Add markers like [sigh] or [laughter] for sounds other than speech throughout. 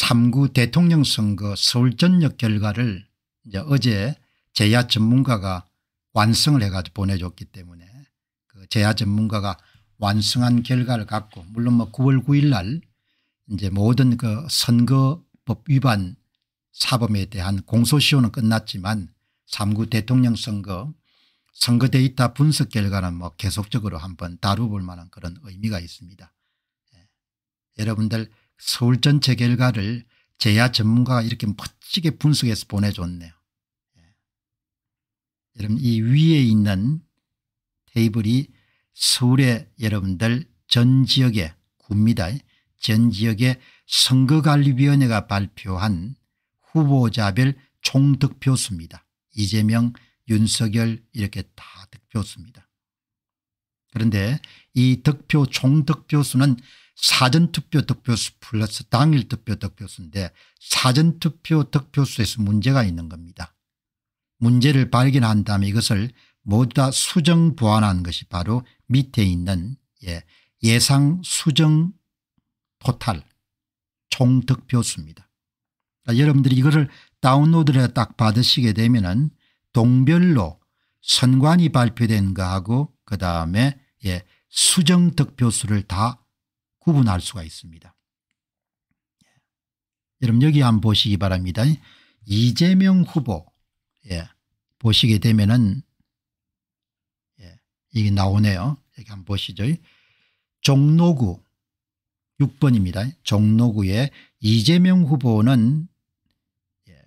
3구 대통령 선거 서울 전역 결과를 이제 어제 제야 전문가가 완성을 해가지고 보내줬기 때문에 그 제야 전문가가 완성한 결과를 갖고 물론 뭐 9월 9일 날 이제 모든 그 선거법 위반 사범에 대한 공소시효는 끝났지만 3구 대통령 선거 선거 데이터 분석 결과는 뭐 계속적으로 한번 다뤄볼 만한 그런 의미가 있습니다. 예. 여러분들 서울 전체 결과를 제야 전문가가 이렇게 멋지게 분석해서 보내줬네요. 예. 여러분 이 위에 있는 테이블이 서울의 여러분들 전 지역의 구입니다. 전 지역의 선거관리위원회가 발표한 후보자별 총득표수입니다. 이재명, 윤석열 이렇게 다 득표수입니다. 그런데 이 득표 총득표수는 사전투표 득표수 플러스 당일투표 득표수인데 사전투표 득표수에서 문제가 있는 겁니다. 문제를 발견한 다음에 이것을 모두 다 수정 보완한 것이 바로 밑에 있는 예, 상 수정 포탈 총 득표수입니다. 그러니까 여러분들이 이거를 다운로드를 딱 받으시게 되면 은 동별로 선관위 발표된 거하고 그 다음에 예, 수정 득표수를 다 구분할 수가 있습니다. 예. 여러분 여기 한번 보시기 바랍니다. 이재명 후보 예. 보시게 되면은 예. 이게 나오네요. 여기 한번 보시죠. 종로구 6번입니다. 종로구의 이재명 후보는 예,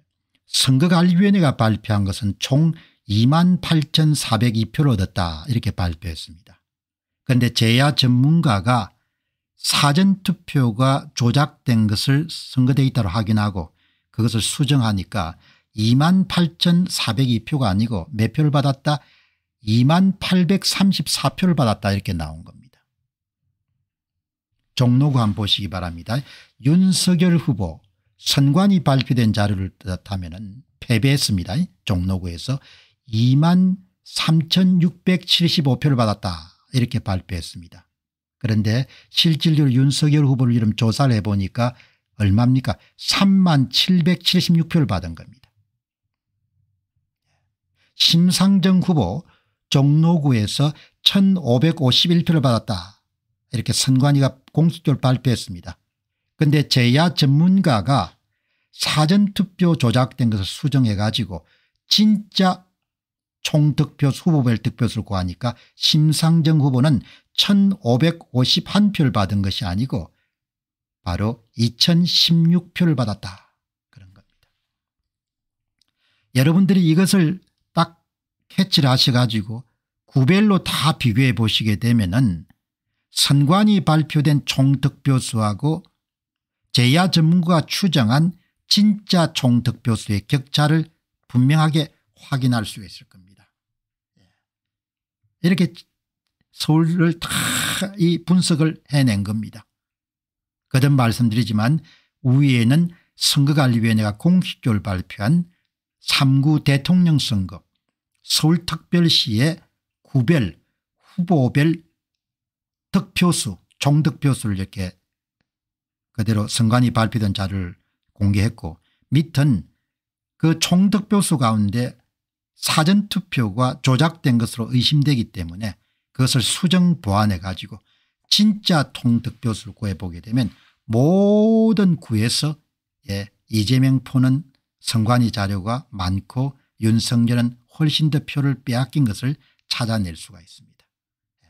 선거관리위원회가 발표한 것은 총 2만 8,402표를 얻었다 이렇게 발표했습니다. 그런데 제야 전문가가 사전투표가 조작된 것을 선거데이터로 확인하고 그것을 수정하니까 2 8,402표가 아니고 몇 표를 받았다 2만 834표를 받았다 이렇게 나온 겁니다. 종로구 한 보시기 바랍니다. 윤석열 후보 선관위 발표된 자료를 뜻하면 패배했습니다. 종로구에서 2만 3,675표를 받았다 이렇게 발표했습니다. 그런데 실질적으로 윤석열 후보를 이름 조사를 해보니까 얼마입니까 3만 776표를 받은 겁니다. 심상정 후보 종로구에서 1551표를 받았다. 이렇게 선관위가 공식적으로 발표했습니다. 그런데 제야 전문가가 사전투표 조작된 것을 수정해 가지고 진짜 총득표수 후보별 득표수를 구하니까 심상정 후보는 1551표를 받은 것이 아니고 바로 2016표를 받았다 그런 겁니다. 여러분들이 이것을 딱 캐치를 하셔가지고 구별로 다 비교해 보시게 되면 은 선관위 발표된 총득표수하고 제야 전문가가 추정한 진짜 총득표수의 격차를 분명하게 확인할 수 있을 겁니다. 이렇게 서울을 다 이 분석을 해낸 겁니다. 거듭 말씀드리지만 우위에는 선거관리위원회가 공식적으로 발표한 3구 대통령 선거 서울특별시의 구별 후보별 득표수 총득표수를 이렇게 그대로 선관위 발표된 자료를 공개했고 밑은 그 총득표수 가운데 사전투표가 조작된 것으로 의심되기 때문에 그것을 수정 보완해 가지고 진짜 통득표수를 구해보게 되면 모든 구에서 예, 이재명 포는 선관위 자료가 많고 윤석열은 훨씬 더 표를 빼앗긴 것을 찾아낼 수가 있습니다. 예.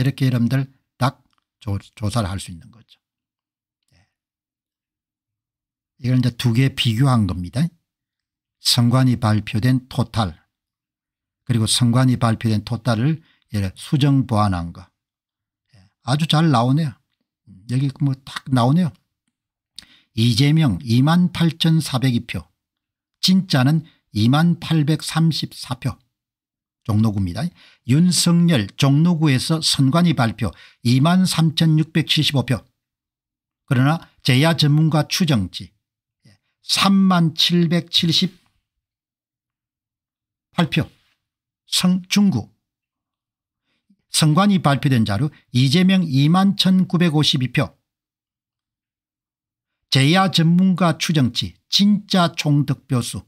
이렇게 여러분들 딱 조, 사를 할 수 있는 거죠. 예. 이걸 이제 두 개 비교한 겁니다. 선관위 발표된 토탈 그리고 선관위 발표된 토탈을 수정 보완한 거 예, 아주 잘 나오네요. 여기 뭐 딱 나오네요. 이재명 28,402표 진짜는 2834표 종로구입니다. 윤석열 종로구에서 선관위 발표 23,675표 그러나 제야 전문가 추정치 3 7 발표 성중구 성관이 발표된 자료 이재명 2만 1952표 제야 전문가 추정치 진짜 총득표수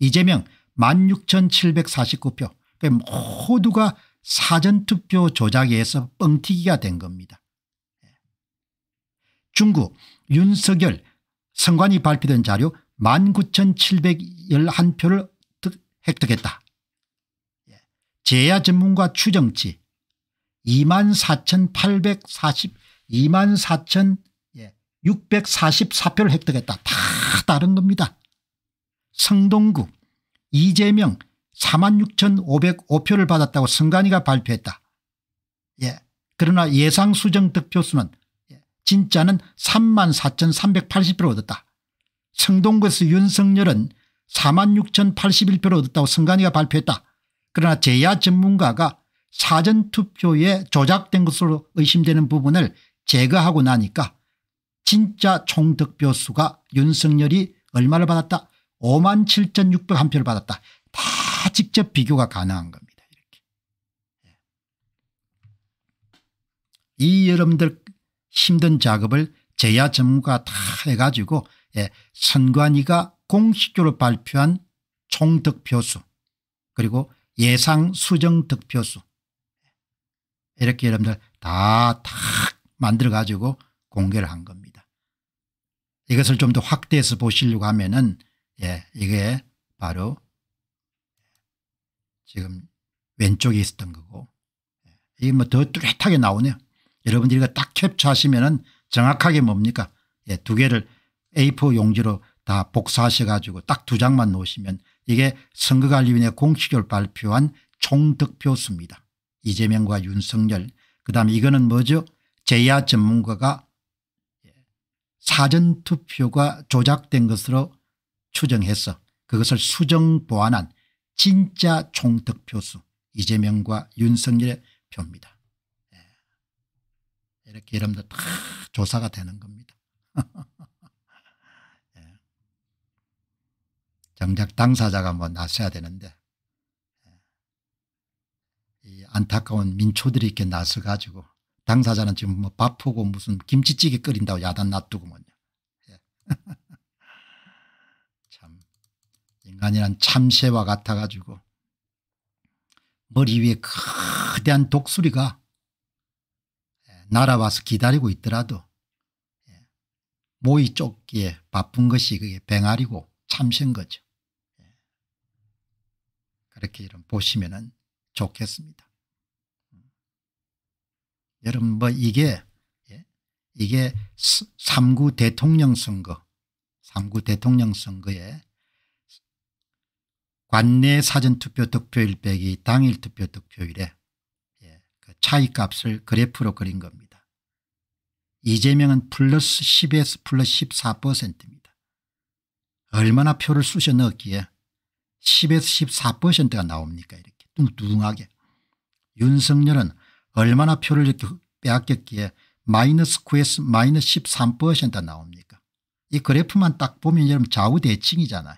이재명 16,749표 그 모두가 사전투표 조작에서 뻥튀기가 된 겁니다. 중국 윤석열 선관위 발표된 자료 19,711표를 획득했다. 예. 제야 전문가 추정치 24,840 24,644표를 예, 획득했다. 다 다른 겁니다. 성동구 이재명 46,505표를 받았다고 선관위가 발표했다. 예. 그러나 예상 수정 득표수는 예, 진짜는 34,380표를 얻었다. 성동구에서 윤석열은 4만 6,081표를 얻었다고 선관위가 발표했다. 그러나 제야 전문가가 사전투표에 조작된 것으로 의심되는 부분을 제거하고 나니까 진짜 총 득표수가 윤석열이 얼마를 받았다 5만 7,601표를 받았다 다 직접 비교가 가능한 겁니다. 이렇게. 예. 이 여러분들 힘든 작업을 제야 전문가가 다 해가지고 예, 선관위가 공식적으로 발표한 총득표수 그리고 예상 수정 득표수 이렇게 여러분들 다 탁 만들어 가지고 공개를 한 겁니다. 이것을 좀 더 확대해서 보시려고 하면은 예, 이게 바로 지금 왼쪽에 있었던 거고 예, 이게 뭐 더 뚜렷하게 나오네요. 여러분들이 이거 딱 캡처하시면은 정확하게 뭡니까? 예, 두 개를 A4 용지로 다 복사하셔가지고 딱 두 장만 놓으시면 이게 선거관리위원회 공식적으로 발표한 총득표수입니다. 이재명과 윤석열 그다음에 이거는 뭐죠 재야 전문가가 사전투표가 조작된 것으로 추정해서 그것을 수정 보완한 진짜 총득표수 이재명과 윤석열의 표입니다. 예. 이렇게 여러분들 다 조사가 되는 겁니다. [laughs] 정작 당사자가 뭐 나서야 되는데 예. 이 안타까운 민초들이 이렇게 나서 가지고 당사자는 지금 뭐 밥하고 무슨 김치찌개 끓인다고 야단 놔두고먼요. 예. [laughs] 참 인간이란 참새와 같아가지고 머리 위에 거대한 독수리가 예, 날아와서 기다리고 있더라도 모이 쫓기에 바쁜 것이 그게 뱅아리고 참신 거죠. 그렇게 좀 보시면 좋겠습니다. 여러분 뭐 이게 예, 이게 3구 대통령 선거 3구 대통령 선거에 관내 사전투표 득표일 빼기 당일 투표 득표일에 예, 그 차이값을 그래프로 그린 겁니다. 이재명은 플러스 10에서 플러스 14%입니다. 얼마나 표를 쑤셔 넣었기에 10에서 14%가 나옵니까 이렇게 뚱뚱하게. 윤석열은 얼마나 표를 이렇게 빼앗겼기에 마이너스 9에서 마이너스 13%가 나옵니까. 이 그래프만 딱 보면 여러분 좌우대칭이잖아요.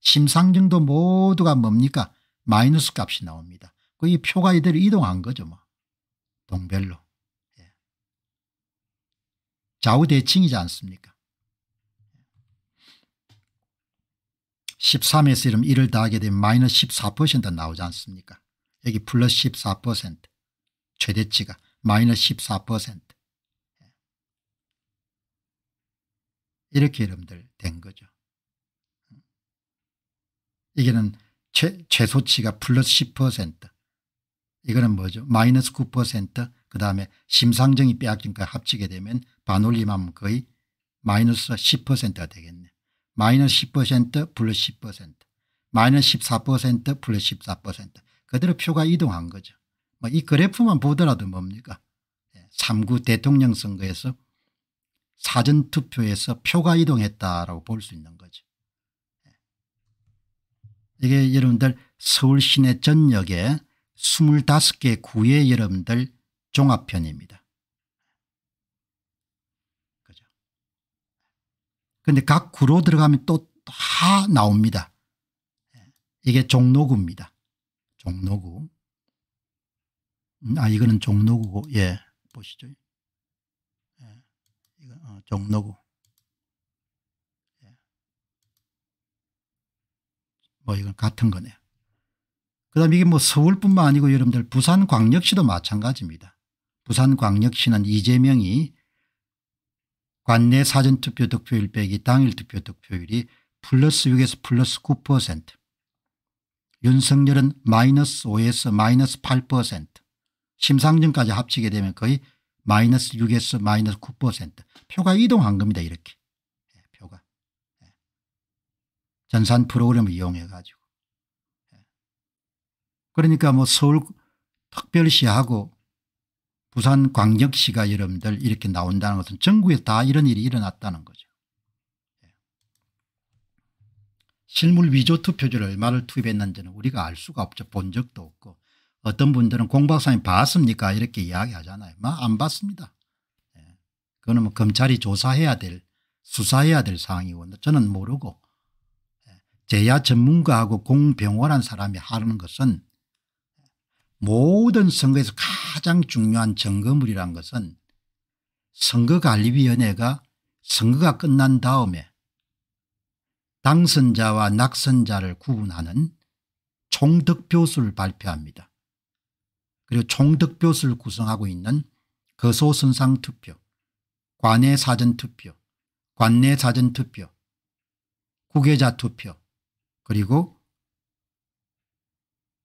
심상정도 모두가 뭡니까 마이너스 값이 나옵니다. 그 이 표가 이대로 이동한 거죠 뭐 동별로. 예. 좌우대칭이지 않습니까 13에서 이름 1을 더하게 되면 마이너스 14% 나오지 않습니까 여기 플러스 14% 최대치가 마이너스 14% 예. 이렇게 여러분들 된 거죠. 이게는 최, 최소치가 플러스 10% 이거는 뭐죠 마이너스 9%그 다음에 심상정이 빼앗긴 거 합치게 되면 반올림하면 거의 마이너스 10%가 되겠네. 마이너스 10% 플러스 10% 마이너스 14% 플러스 14% 그대로 표가 이동한 거죠. 뭐 이 그래프만 보더라도 뭡니까 3구 예, 대통령 선거에서 사전투표에서 표가 이동했다라고 볼 수 있는 거죠. 예. 이게 여러분들 서울 시내 전역에 25개 구의 여러분들 종합편입니다. 그런데 각 구로 들어가면 또 다 나옵니다. 예. 이게 종로구입니다. 종로구. 음, 아 이거는 종로구고 예 보시죠. 예. 이거 어, 종로구. 예. 뭐 이건 같은 거네요. 그다음 이게 뭐 서울뿐만 아니고 여러분들 부산광역시도 마찬가지입니다. 부산광역시는 이재명이 관내 사전투표 득표율 빼기 당일 투표 득표율이 플러스 6에서 플러스 9% 윤석열은 마이너스 5에서 마이너스 8% 심상정까지 합치게 되면 거의 마이너스 6에서 마이너스 9% 표가 이동한 겁니다 이렇게 예, 표가 예. 전산 프로그램을 이용해 가지고 예. 그러니까 뭐 서울 특별시하고 부산광역시가 여러분들 이렇게 나온다는 것은 전국에 다 이런 일이 일어났다는 거죠. 예. 실물 위조 투표지를 얼마를 투입했는지는 우리가 알 수가 없죠. 본 적도 없고 어떤 분들은 공 박사님 봤습니까 이렇게 이야기하잖아요. 안 봤습니다. 예. 그거는 뭐 검찰이 조사해야 될 수사해야 될 사항이고 저는 모르고 예. 제야 전문가하고 공병원한 사람이 하는 것은 모든 선거에서 가장 중요한 증거물이란 것은 선거관리위원회가 선거가 끝난 다음에 당선자와 낙선자를 구분하는 총득표수를 발표합니다. 그리고 총득표수를 구성하고 있는 거소선상투표, 관내사전투표, 관내사전투표, 후계자투표 그리고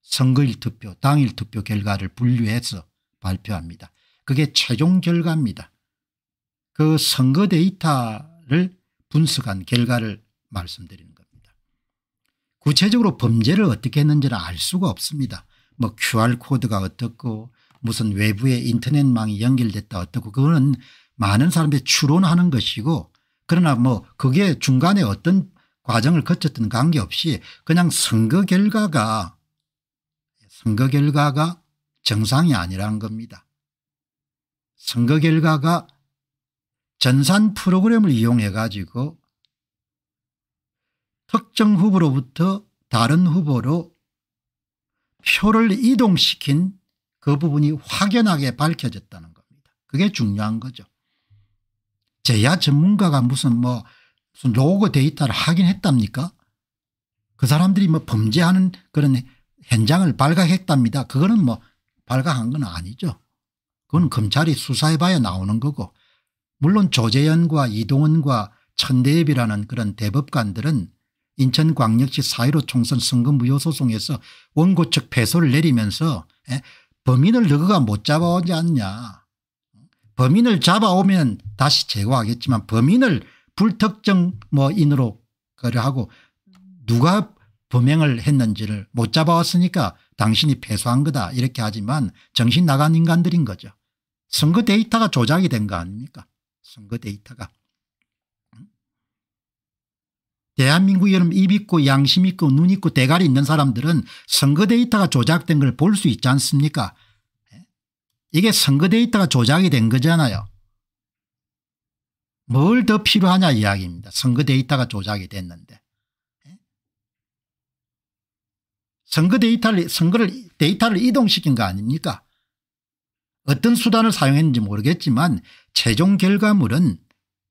선거일 투표 당일 투표 결과를 분류해서 발표합니다. 그게 최종 결과입니다. 그 선거 데이터를 분석한 결과를 말씀드리는 겁니다. 구체적으로 범죄를 어떻게 했는지는 알 수가 없습니다. 뭐 QR코드가 어떻고 무슨 외부의 인터넷망이 연결됐다 어떻고 그거는 많은 사람들이 추론하는 것이고 그러나 뭐 그게 중간에 어떤 과정을 거쳤든 관계없이 그냥 선거 결과가 선거 결과가 정상이 아니라는 겁니다. 선거 결과가 전산 프로그램을 이용해 가지고 특정 후보로부터 다른 후보로 표를 이동시킨 그 부분이 확연하게 밝혀졌다는 겁니다. 그게 중요한 거죠. 제야 전문가가 무슨 뭐 무슨 로그 데이터를 확인했답니까? 그 사람들이 뭐 범죄하는 그런 현장을 발각했답니다. 그거는 뭐 발각한 건 아니죠. 그건 검찰이 수사해봐야 나오는 거고 물론 조재현과 이동은과 천대엽이라는 그런 대법관들은 인천광역시 사1로 총선 선거 무효소송에서 원고 측 패소를 내리면서 예, 범인을 너가 못 잡아오지 않냐 범인을 잡아오면 다시 제거하겠지만 범인을 불특정 뭐 인으로 거려하고 누가 범행을 했는지를 못 잡아왔으니까 당신이 패소한 거다 이렇게 하지만 정신 나간 인간들인 거죠. 선거 데이터가 조작이 된 거 아닙니까 선거 데이터가. 대한민국 여러분 입 있고 양심 있고 눈 있고 대가리 있는 사람들은 선거 데이터가 조작된 걸 볼 수 있지 않습니까 이게 선거 데이터가 조작이 된 거잖아요. 뭘 더 필요하냐 이야기입니다. 선거 데이터가 조작이 됐는데. 선거 데이터를 선거를 데이터를 이동시킨 거 아닙니까? 어떤 수단을 사용했는지 모르겠지만 최종 결과물은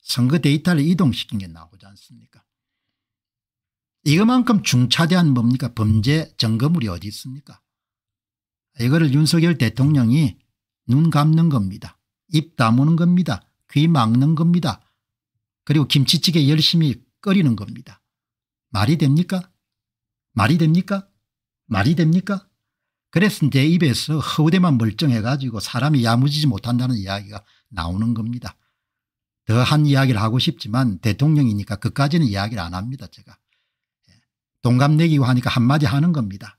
선거 데이터를 이동시킨 게 나오지 않습니까? 이거만큼 중차대한 뭡니까 범죄 점검물이 어디 있습니까? 이거를 윤석열 대통령이 눈 감는 겁니다. 입 다무는 겁니다. 귀 막는 겁니다. 그리고 김치찌개 열심히 끓이는 겁니다. 말이 됩니까? 말이 됩니까? 말이 됩니까? 그래서 내 입에서 허우대만 멀쩡해가지고 사람이 야무지지 못한다는 이야기가 나오는 겁니다. 더한 이야기를 하고 싶지만 대통령이니까 그까지는 이야기를 안 합니다 제가. 예. 동갑내기고 하니까 한마디 하는 겁니다.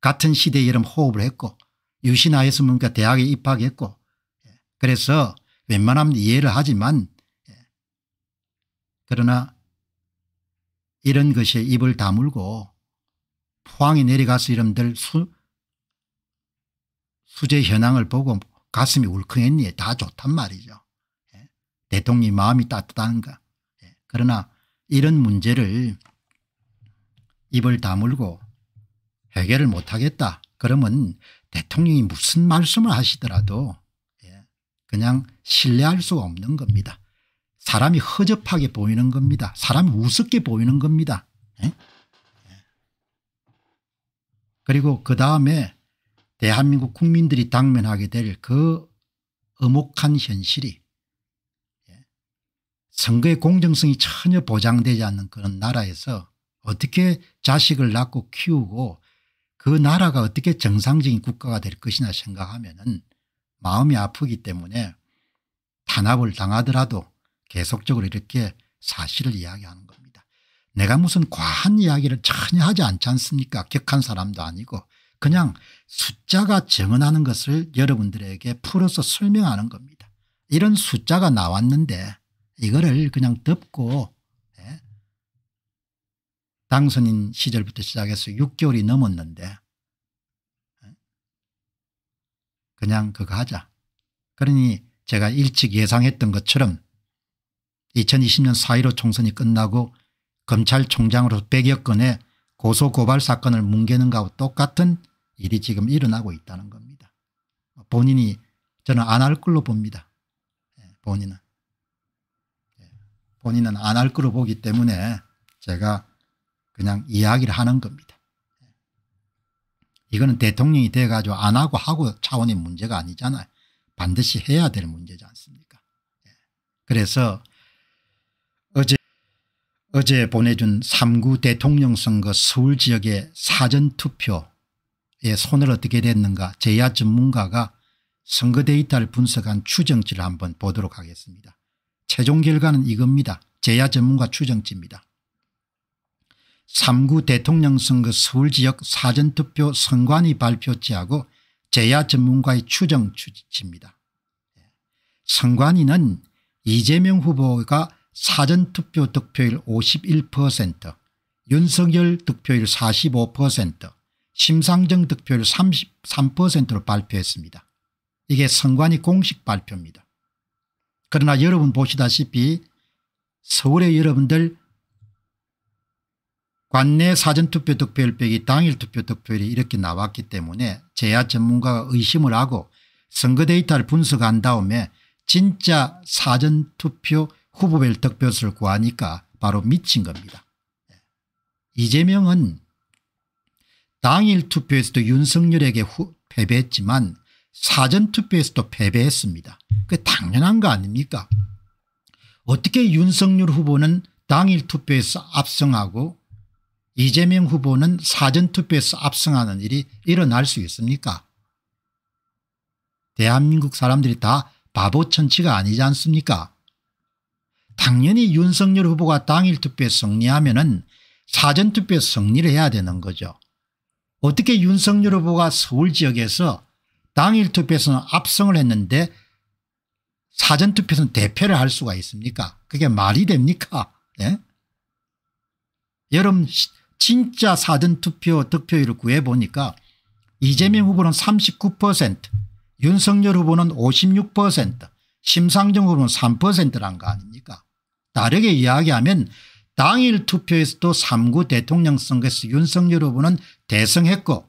같은 시대에 이름 호흡을 했고 유신하였으면 그 대학에 입학했고 예. 그래서 웬만하면 이해를 하지만 예. 그러나 이런 것에 입을 다물고 포항에 내려가서 이름들 수, 수재 현황을 보고 가슴이 울컥했니 다 좋단 말이죠. 예. 대통령 마음이 따뜻한 거. 예. 그러나 이런 문제를 입을 다물고 해결을 못하겠다 그러면 대통령이 무슨 말씀을 하시더라도 예. 그냥 신뢰할 수가 없는 겁니다. 사람이 허접하게 보이는 겁니다. 사람이 우습게 보이는 겁니다. 예? 그리고 그 다음에 대한민국 국민들이 당면하게 될 그어혹한 현실이 예, 선거의 공정성이 전혀 보장되지 않는 그런 나라에서 어떻게 자식을 낳고 키우고 그 나라가 어떻게 정상적인 국가가 될 것이냐 생각하면 마음이 아프기 때문에 탄압을 당하더라도 계속적으로 이렇게 사실을 이야기하는 내가 무슨 과한 이야기를 전혀 하지 않지 않습니까 격한 사람도 아니고 그냥 숫자가 증언하는 것을 여러분들에게 풀어서 설명하는 겁니다. 이런 숫자가 나왔는데 이거를 그냥 덮고 예? 당선인 시절부터 시작해서 6개월이 넘었는데 예, 그냥 그거 하자. 그러니 제가 일찍 예상했던 것처럼 2020년 4.15 총선이 끝나고 검찰총장으로 100여 건의 고소고발 사건을 뭉개는 가와 똑같은 일이 지금 일어나고 있다는 겁니다. 본인이 저는 안 할 걸로 봅니다. 예, 본인은. 예, 본인은 안 할 걸로 보기 때문에 제가 그냥 이야기를 하는 겁니다. 예. 이거는 대통령이 돼가지고 안 하고 하고 차원의 문제가 아니잖아요. 반드시 해야 될 문제지 않습니까. 그래서 어제 보내준 3구 대통령 선거 서울 지역의 사전투표에 손을 어떻게 댔는가 제야 전문가가 선거 데이터를 분석한 추정치를 한번 보도록 하겠습니다. 최종 결과는 이겁니다. 제야 전문가 추정치입니다. 3구 대통령 선거 서울 지역 사전투표 선관위 발표치하고 제야 전문가의 추정 추치입니다. 예. 선관위는 이재명 후보가 사전투표 득표율 51%, 윤석열 득표율 45%, 심상정 득표율 33%로 발표했습니다. 이게 선관위 공식 발표입니다. 그러나 여러분 보시다시피 서울의 여러분들 관내 사전투표 득표율 빼기 당일 투표 득표율이 이렇게 나왔기 때문에 제야 전문가가 의심을 하고 선거 데이터를 분석한 다음에 진짜 사전투표 쿠브벨 덕볕을 구하니까 바로 미친 겁니다. 예. 이재명은 당일 투표에서도 윤석열에게 후, 패배했지만 사전투표에서도 패배했습니다. 그 당연한 거 아닙니까? 어떻게 윤석열 후보는 당일 투표에서 압승하고 이재명 후보는 사전투표에서 압승하는 일이 일어날 수 있습니까? 대한민국 사람들이 다 바보천치가 아니지 않습니까? 당연히 윤석열 후보가 당일 투표에 승리하면 은 사전투표에 승리를 해야 되는 거죠. 어떻게 윤석열 후보가 서울 지역에서 당일 투표에서는 압승을 했는데 사전투표에서는 대패를 할 수가 있습니까 그게 말이 됩니까 예? 여름 진짜 사전투표 득표율을 구해보니까 이재명 후보는 39% 윤석열 후보는 56% 심상정 후보는 3%란 거 아닙니까 다르게 이야기하면 당일 투표에서도 3구 대통령 선거에서 윤석열 후보는 대승했고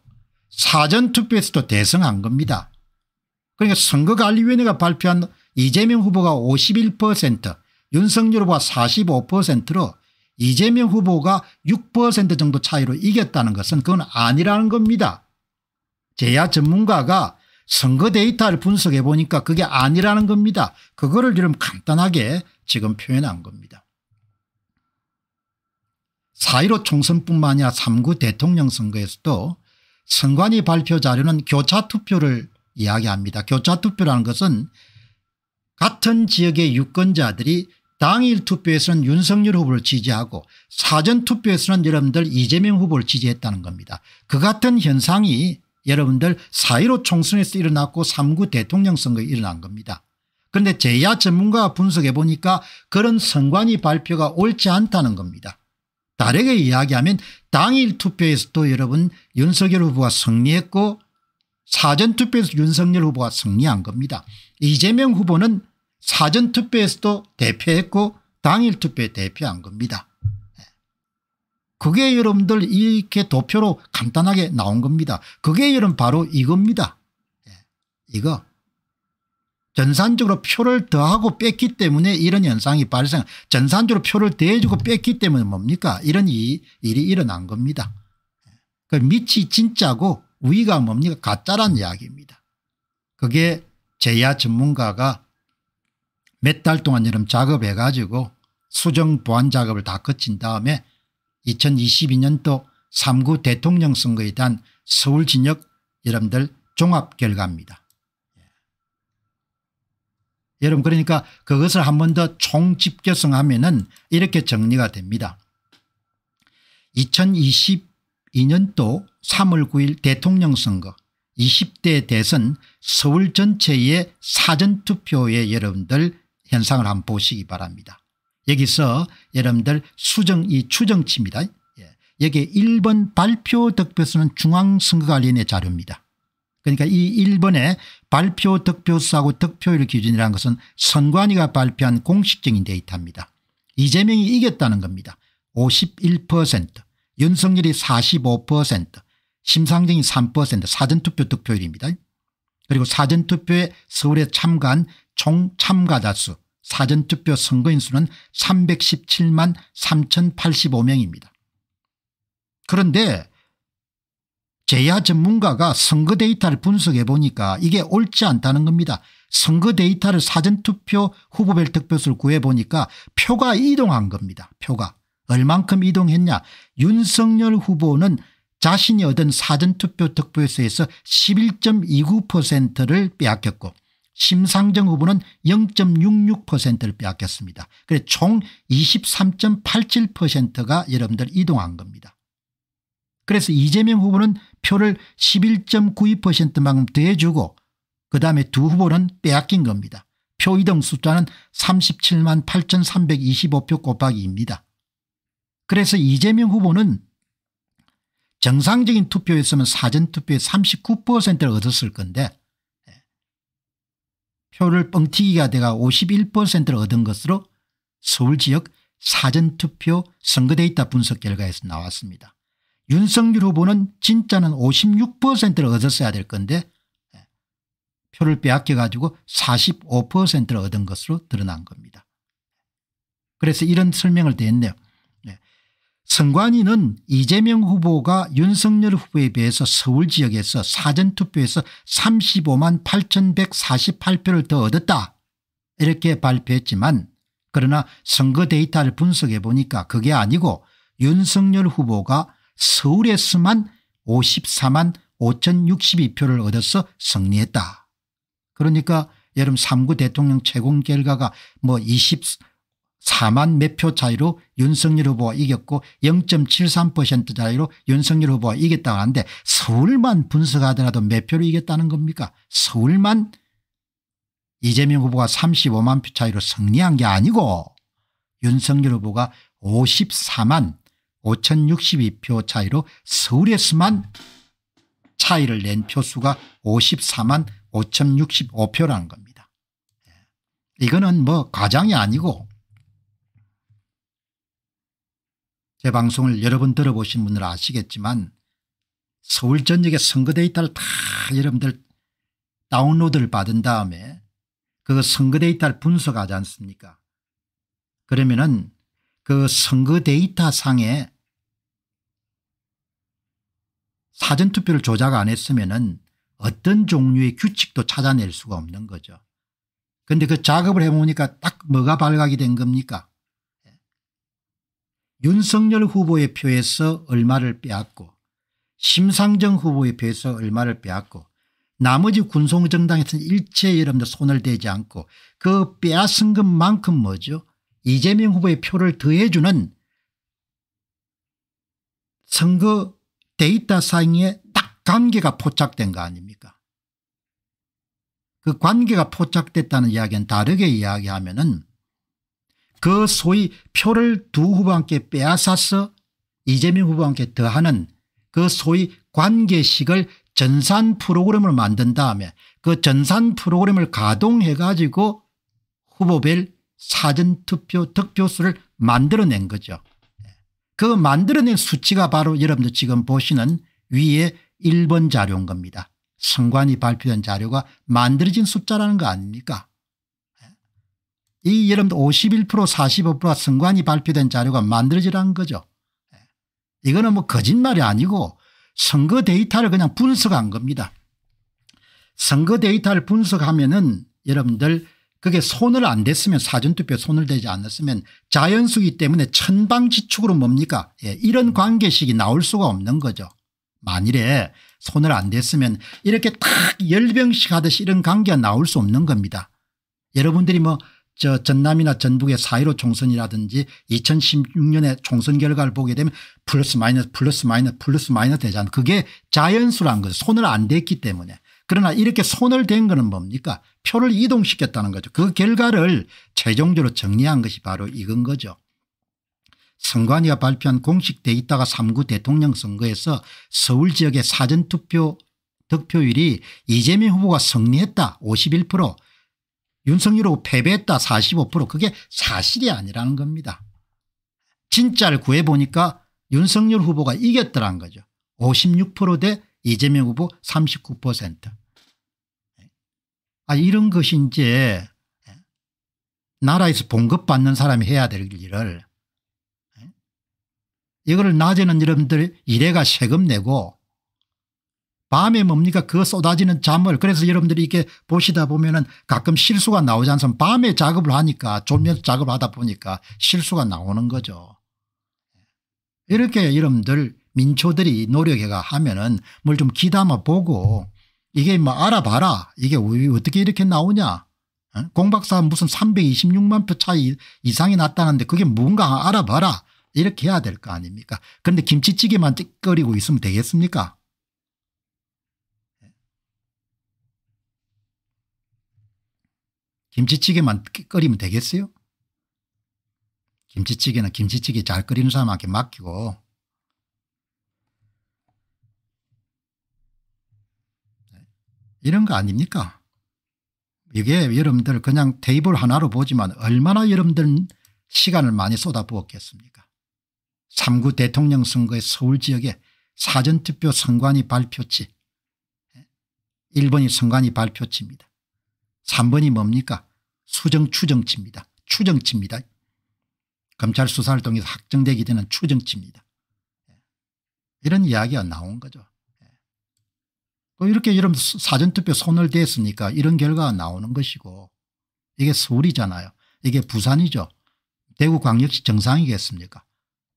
사전투표에서도 대승한 겁니다. 그러니까 선거관리위원회가 발표한 이재명 후보가 51% 윤석열 후보가 45%로 이재명 후보가 6% 정도 차이로 이겼다는 것은 그건 아니라는 겁니다. 제야 전문가가 선거 데이터를 분석해 보니까 그게 아니라는 겁니다. 그거를 지 간단하게 지금 표현한 겁니다. 4.15 총선뿐만 아니라 3구 대통령 선거에서도 선관위 발표 자료는 교차투표를 이야기합니다. 교차투표라는 것은 같은 지역의 유권자들이 당일 투표에서는 윤석열 후보를 지지하고 사전투표에서는 여러분들 이재명 후보를 지지했다는 겁니다. 그 같은 현상이 여러분들 4.15 총선에서 일어났고 3구 대통령 선거에 일어난 겁니다. 그런데 제야 전문가가 분석해 보니까 그런 선관위 발표가 옳지 않다는 겁니다. 다르게 이야기하면 당일 투표에서도 여러분 윤석열 후보가 승리했고 사전투표에서 윤석열 후보가 승리한 겁니다. 이재명 후보는 사전투표에서도 대표했고 당일투표에 대표한 겁니다. 그게 여러분들 이렇게 도표로 간단하게 나온 겁니다. 그게 여러분 바로 이겁니다. 예, 이거. 전산적으로 표를 더하고 뺐기 때문에 이런 현상이 발생 전산적으로 표를 대주고 뺐기 때문에 뭡니까 이런 일이 일어난 겁니다. 그 밑이 진짜고 위가 뭡니까 가짜란 이야기입니다. 그게 제야 전문가가 몇 달 동안 여름 작업해 가지고 수정 보완 작업을 다 거친 다음에 2022년도 3구 대통령 선거에 대한 서울 진역 여러분들 종합 결과입니다. 여러분 그러니까 그것을 한 번 더 총집계성하면 은 이렇게 정리가 됩니다. 2022년도 3월 9일 대통령 선거 20대 대선 서울 전체의 사전투표에 여러분들 현상을 한번 보시기 바랍니다. 여기서 여러분들 수정 이 추정치입니다. 예. 여기에 1번 발표 득표수는 중앙선거관리위원 자료입니다. 그러니까 이 일본의 발표 득표수하고 득표율 기준이라는 것은 선관위가 발표한 공식적인 데이터입니다. 이재명이 이겼다는 겁니다. 51% 윤석열이 45% 심상정이 3% 사전투표 득표율입니다. 그리고 사전투표에 서울에 참가한 총 참가자 수 사전투표 선거인 수는 317만 3085명입니다. 그런데 제야 전문가가 선거 데이터를 분석해 보니까 이게 옳지 않다는 겁니다. 선거 데이터를 사전투표 후보별 득표수를 구해보니까 표가 이동한 겁니다. 표가. 얼만큼 이동했냐. 윤석열 후보는 자신이 얻은 사전투표 득표수에서 11.29%를 빼앗겼고 심상정 후보는 0.66%를 빼앗겼습니다. 그래총 23.87%가 여러분들 이동한 겁니다. 그래서 이재명 후보는 표를 11.92%만큼 더해주고 그 다음에 두 후보는 빼앗긴 겁니다. 표 이동 숫자는 37만 8,325표 곱하기입니다. 그래서 이재명 후보는 정상적인 투표였으면 사전투표의 39%를 얻었을 건데 예, 표를 뻥튀기가 돼가 51%를 얻은 것으로 서울 지역 사전투표 선거데이터 분석 결과에서 나왔습니다. 윤석열 후보는 진짜는 56%를 얻었어야 될 건데 예, 표를 빼앗겨 가지고 45%를 얻은 것으로 드러난 겁니다. 그래서 이런 설명을 드렸네요. 예, 선관위는 이재명 후보가 윤석열 후보에 비해서 서울 지역에서 사전투표에서 35만 8148표를 더 얻었다 이렇게 발표했지만 그러나 선거 데이터를 분석해 보니까 그게 아니고 윤석열 후보가 서울에서만 54만 5,062표를 얻어서 승리했다. 그러니까 여름 3구 대통령 최종 결과가 뭐 24만 몇 표 차이로 윤석열 후보가 이겼고 0.73% 차이로 윤석열 후보가 이겼다고 하는데 서울만 분석하더라도 몇 표로 이겼다는 겁니까? 서울만 이재명 후보가 35만 표 차이로 승리한 게 아니고 윤석열 후보가 54만 5,062표 차이로 서울에서만 차이를 낸 표수가 54만 5,065표라는 겁니다. 예. 이거는 뭐 과장이 아니고 제 방송을 여러 번 들어보신 분들 아시겠지만 서울 전역의 선거 데이터를 다 여러분들 다운로드를 받은 다음에 그 선거 데이터를 분석하지 않습니까 그러면은 그 선거 데이터 상에 사전투표를 조작 안 했으면 은 어떤 종류의 규칙도 찾아낼 수가 없는 거죠. 그런데 그 작업을 해보니까 딱 뭐가 발각이 된 겁니까? 윤석열 후보의 표에서 얼마를 빼앗고 심상정 후보의 표에서 얼마를 빼앗고 나머지 군송정당에서는 일체 여러분들 손을 대지 않고 그 빼앗은 것만큼 뭐죠? 이재명 후보의 표를 더해주는 선거 데이터 사이에 딱 관계가 포착된 거 아닙니까 그 관계가 포착됐다는 이야기는 다르게 이야기하면 은그 소위 표를 두 후보한테 빼앗아서 이재명 후보한테 더하는 그 소위 관계식을 전산 프로그램을 만든 다음에 그 전산 프로그램을 가동해 가지고 후보별 사전투표 득표수를 만들어낸 거죠. 그 만들어낸 수치가 바로 여러분들 지금 보시는 위에 1번 자료인 겁니다. 선관위 발표된 자료가 만들어진 숫자라는 거 아닙니까 이 여러분들 51% 45%가 선관위 발표된 자료가 만들어지라는 거죠. 이거는 뭐 거짓말이 아니고 선거 데이터를 그냥 분석한 겁니다. 선거 데이터를 분석하면 은 여러분들 그게 손을 안 댔으면 사전투표 손을 대지 않았으면 자연수기 때문에 천방지축으로 뭡니까 예, 이런 관계식이 나올 수가 없는 거죠. 만일에 손을 안 댔으면 이렇게 탁 열병식 하듯이 이런 관계가 나올 수 없는 겁니다. 여러분들이 뭐 저 전남이나 전북의 사1로 총선이라든지 2016년의 총선 결과를 보게 되면 플러스 마이너스 플러스 마이너스 플러스 마이너스 되잖아요. 그게 자연수란 거죠. 손을 안 댔기 때문에. 그러나 이렇게 손을 댄 것은 뭡니까 표를 이동시켰다는 거죠. 그 결과를 최종적으로 정리한 것이 바로 이건 거죠. 선관위가 발표한 공식 데이터가 3구 대통령 선거에서 서울 지역의 사전투표 득표율이 이재명 후보가 승리했다 51% 윤석열 후보 패배했다 45% 그게 사실이 아니라는 겁니다. 진짜를 구해보니까 윤석열 후보가 이겼더란 거죠. 56%대 이재명 후보 39% 아, 이런 것이 이제 나라에서 봉급받는 사람이 해야 될 일을 예? 이거를 낮에는 여러분들 일해가 세금 내고 밤에 뭡니까 그 쏟아지는 잠을 그래서 여러분들이 이렇게 보시다 보면 은 가끔 실수가 나오지 않습니까 밤에 작업을 하니까 졸면서 작업을 하다 보니까 실수가 나오는 거죠. 이렇게 여러분들 민초들이 노력해가 하면 은뭘 좀 기담아 보고 이게 뭐 알아봐라. 이게 어, 어떻게 이렇게 나오냐. 어? 공박사 무슨 326만 표 차이 이상이 났다는데 그게 뭔가 알아봐라. 이렇게 해야 될 거 아닙니까. 그런데 김치찌개만 찌거리고 있으면 되겠습니까? 김치찌개만 끓이면 되겠어요? 김치찌개는 김치찌개 잘 끓이는 사람한테 맡기고 이런 거 아닙니까 이게 여러분들 그냥 테이블 하나로 보지만 얼마나 여러분들 시간을 많이 쏟아부었겠습니까 3구 대통령 선거의 서울 지역에 사전투표 선관위 발표치 1번이 예? 선관위 발표치입니다. 3번이 뭡니까 수정추정치입니다. 추정치입니다. 검찰 수사를 통해서 확정되기 되는 추정치입니다. 예? 이런 이야기가 나온 거죠. 이렇게 여러분 사전투표 손을 댔으니까 이런 결과가 나오는 것이고 이게 서울이잖아요. 이게 부산이죠. 대구광역시 정상이겠습니까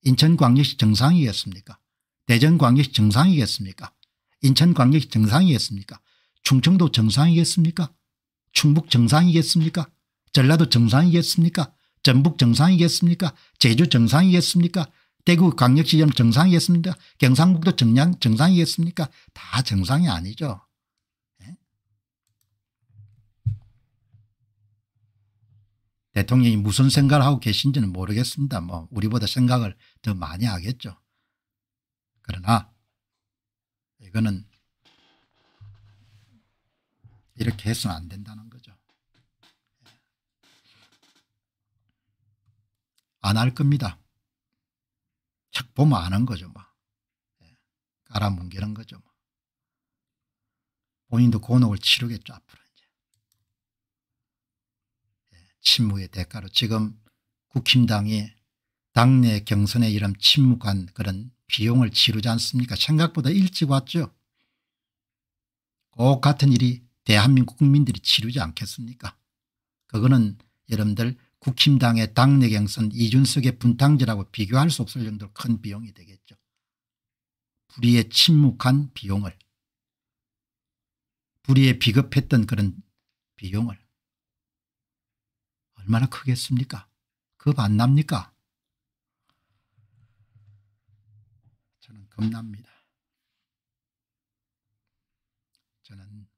인천광역시 정상이겠습니까 대전광역시 정상이겠습니까 인천광역시 정상이겠습니까 충청도 정상이겠습니까 충북 정상이겠습니까 전라도 정상이겠습니까 전북 정상이겠습니까 제주 정상이겠습니까 대구 광역시장 정상이겠습니다. 경상북도 정량 정상이었습니까다 정상이 아니죠. 네? 대통령이 무슨 생각을 하고 계신지는 모르겠습니다. 뭐 우리보다 생각을 더 많이 하겠죠. 그러나 이거는 이렇게 해서는 안 된다는 거죠. 예. 안할 겁니다. 착 보면 아는 거죠. 뭐. 예. 깔아뭉개는 거죠. 뭐. 본인도 곤혹을 치르겠죠. 앞으로 이제. 예, 침묵의 대가로 지금 국힘당이 당내 경선에 이런 침묵한 그런 비용을 치르지 않습니까 생각보다 일찍 왔죠. 꼭 같은 일이 대한민국 국민들이 치르지 않겠습니까 그거는 여러분들 국힘당의 당내 경선 이준석의 분탕제라고 비교할 수 없을 정도로 큰 비용이 되겠죠. 불의에 침묵한 비용을 불의에 비겁했던 그런 비용을 얼마나 크겠습니까 겁 안 납니까 저는 겁납니다. 저는